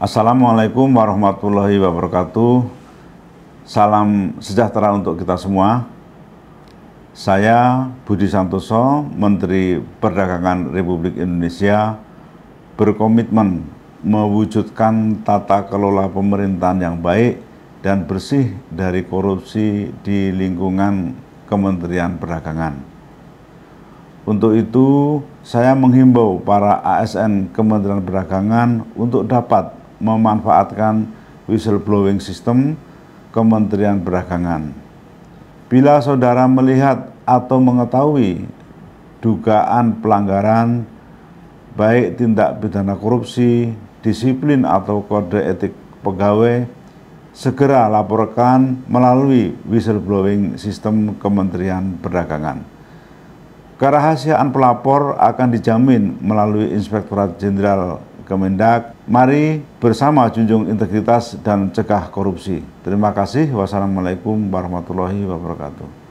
Assalamualaikum warahmatullahi wabarakatuh. Salam sejahtera untuk kita semua. Saya Budi Santoso, Menteri Perdagangan Republik Indonesia, berkomitmen mewujudkan tata kelola pemerintahan yang baik dan bersih dari korupsi di lingkungan Kementerian Perdagangan. Untuk itu, saya menghimbau para ASN Kementerian Perdagangan untuk dapat memanfaatkan whistleblowing system Kementerian Perdagangan. Bila saudara melihat atau mengetahui dugaan pelanggaran baik tindak pidana korupsi, disiplin atau kode etik pegawai, segera laporkan melalui whistleblowing sistem Kementerian Perdagangan. Kerahasiaan pelapor akan dijamin melalui Inspektorat Jenderal Kemendak. Mari bersama junjung integritas dan cegah korupsi. Terima kasih. Wassalamualaikum warahmatullahi wabarakatuh.